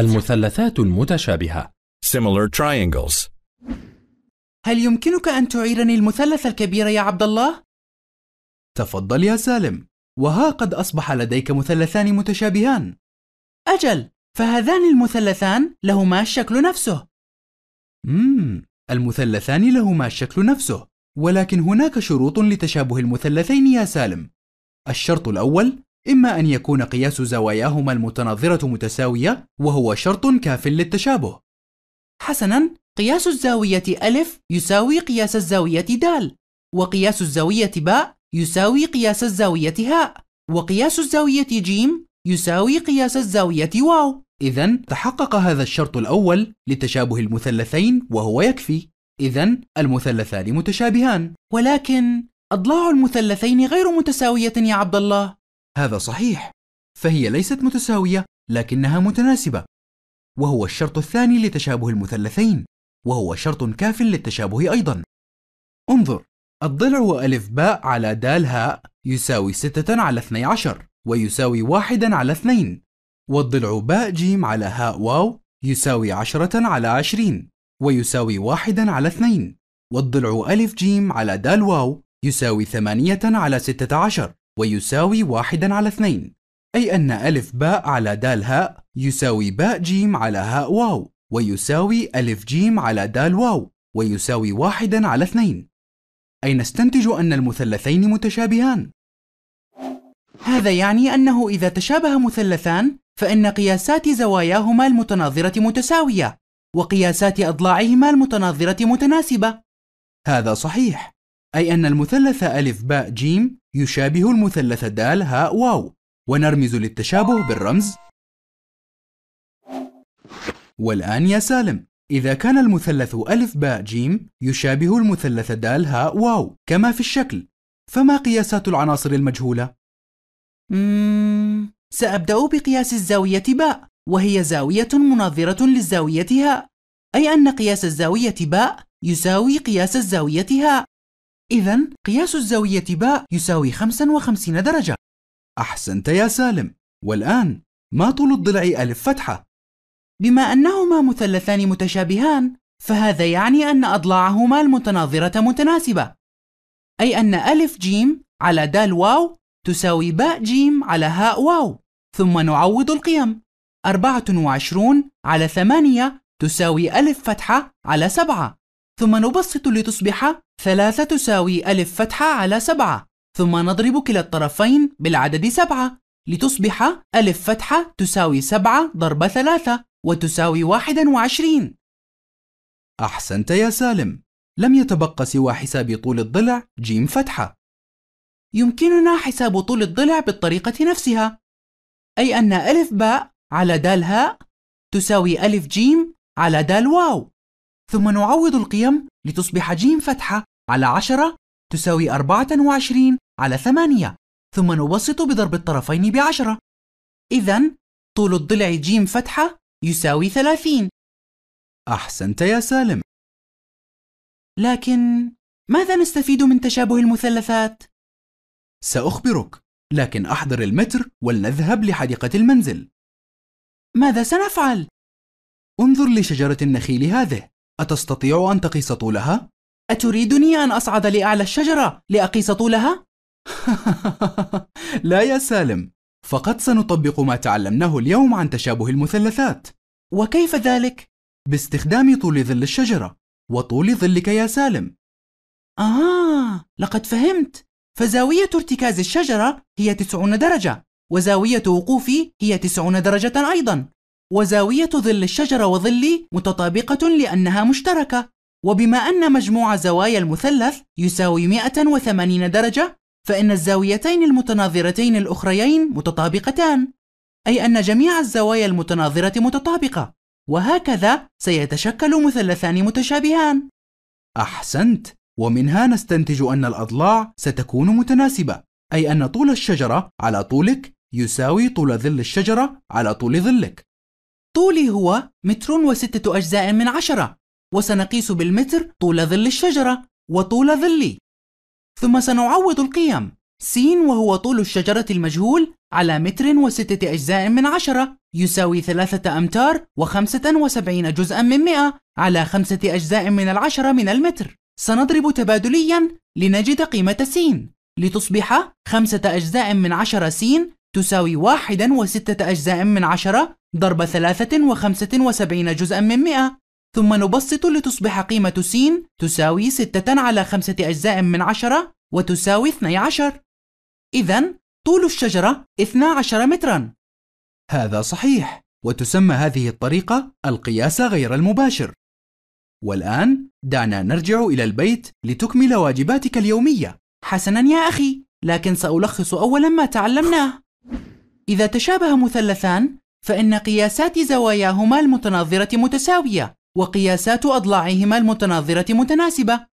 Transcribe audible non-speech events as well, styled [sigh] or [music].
المثلثات المتشابهة similar triangles هل يمكنك أن تعيرني المثلث الكبير يا عبد الله؟ تفضل يا سالم وها قد أصبح لديك مثلثان متشابهان أجل فهذان المثلثان لهما الشكل نفسه مم. المثلثان لهما الشكل نفسه ولكن هناك شروط لتشابه المثلثين يا سالم الشرط الأول إما أن يكون قياس زواياهما المتناظرة متساوية وهو شرط كاف للتشابه حسناً قياس الزاوية ألف يساوي قياس الزاوية د وقياس الزاوية باء يساوي قياس الزاوية هاء وقياس الزاوية جيم يساوي قياس الزاوية واو إذا تحقق هذا الشرط الأول لتشابه المثلثين وهو يكفي إذا المثلثان متشابهان ولكن أضلاع المثلثين غير متساوية يا عبد الله هذا صحيح فهي ليست متساوية لكنها متناسبة وهو الشرط الثاني لتشابه المثلثين وهو شرط كاف للتشابه أيضا انظر الضلع وألف باء على دال هاء يساوي ستة على 12 ويساوي واحدا على اثنين والضلع باء جيم على هاء واو يساوي عشرة على عشرين ويساوي واحدا على اثنين والضلع ألف جيم على دال واو يساوي ثمانية على ستة عشر ويساوي واحدا على اثنين أي أن ألف باء على دال هاء يساوي باء جيم على هاء واو ويساوي ألف جيم على دال واو ويساوي واحدا على اثنين أي نستنتج أن المثلثين متشابهان هذا يعني أنه إذا تشابه مثلثان فإن قياسات زواياهما المتناظرة متساوية وقياسات أضلاعهما المتناظرة متناسبة هذا صحيح أي أن المثلث ألف باء جيم يشابه المثلث د ه واو ونرمز للتشابه بالرمز والآن يا سالم إذا كان المثلث ألف باء جيم يشابه المثلث د ه واو كما في الشكل فما قياسات العناصر المجهولة؟ مم... سأبدأ بقياس الزاوية باء وهي زاوية مناظرة للزاوية هاء أي أن قياس الزاوية باء يساوي قياس الزاوية هاء إذا قياس الزاوية باء يساوي 55 درجة. أحسنت يا سالم. والآن ما طول الضلع ألف فتحة؟ بما أنهما مثلثان متشابهان، فهذا يعني أن أضلاعهما المتناظرة متناسبة. أي أن ألف جيم على دال واو تساوي باء جيم على هاء واو، ثم نعوض القيم. 24 على 8 تساوي ألف فتحة على 7. ثم نبسط لتصبح ثلاثة تساوي ألف فتحة على سبعة ثم نضرب كلا الطرفين بالعدد سبعة لتصبح ألف فتحة تساوي سبعة ضرب ثلاثة وتساوي واحدا وعشرين أحسنت يا سالم لم يتبقى سوى حساب طول الضلع جيم فتحة يمكننا حساب طول الضلع بالطريقة نفسها أي أن ألف باء على دال هاء تساوي ألف جيم على دال واو ثم نعوض القيم لتصبح ج فتحة على 10 تساوي 24 على 8 ثم نبسط بضرب الطرفين بعشرة إذا طول الضلع ج فتحة يساوي 30 أحسنت يا سالم لكن ماذا نستفيد من تشابه المثلثات؟ سأخبرك لكن أحضر المتر ولنذهب لحديقة المنزل ماذا سنفعل؟ انظر لشجرة النخيل هذه أتستطيع أن تقيس طولها؟ أتريدني أن أصعد لأعلى الشجرة لأقيس طولها؟ [laughs] لا يا سالم، فقد سنطبق ما تعلمناه اليوم عن تشابه المثلثات. وكيف ذلك؟ باستخدام طول ظل الشجرة، وطول ظلك يا سالم. آه، لقد فهمت. فزاوية ارتكاز الشجرة هي تسعون درجة، وزاوية وقوفي هي تسعون درجة أيضا. وزاوية ظل الشجرة وظلي متطابقة لأنها مشتركة وبما أن مجموع زوايا المثلث يساوي 180 درجة فإن الزاويتين المتناظرتين الأخريين متطابقتان أي أن جميع الزوايا المتناظرة متطابقة وهكذا سيتشكل مثلثان متشابهان أحسنت ومنها نستنتج أن الأضلاع ستكون متناسبة أي أن طول الشجرة على طولك يساوي طول ظل الشجرة على طول ظلك طولي هو متر وستة أجزاء من عشرة وسنقيس بالمتر طول ظل الشجرة وطول ظلي ثم سنعوض القيم س وهو طول الشجرة المجهول على متر وستة أجزاء من عشرة يساوي ثلاثة أمتار وخمسة وسبعين جزءا من مئة على خمسة أجزاء من العشرة من المتر سنضرب تبادليا لنجد قيمة س لتصبح خمسة أجزاء من عشرة س تساوي واحدا وستة أجزاء من عشرة ضرب 73 جزءا من 100 ثم نبسط لتصبح قيمة س تساوي 6 على 5 أجزاء من 10 وتساوي 12 إذا طول الشجرة 12 مترا هذا صحيح وتسمى هذه الطريقة القياس غير المباشر والآن دعنا نرجع إلى البيت لتكمل واجباتك اليومية حسنا يا أخي لكن سألخص أولا ما تعلمناه إذا تشابه مثلثان فإن قياسات زواياهما المتناظرة متساوية وقياسات أضلاعهما المتناظرة متناسبة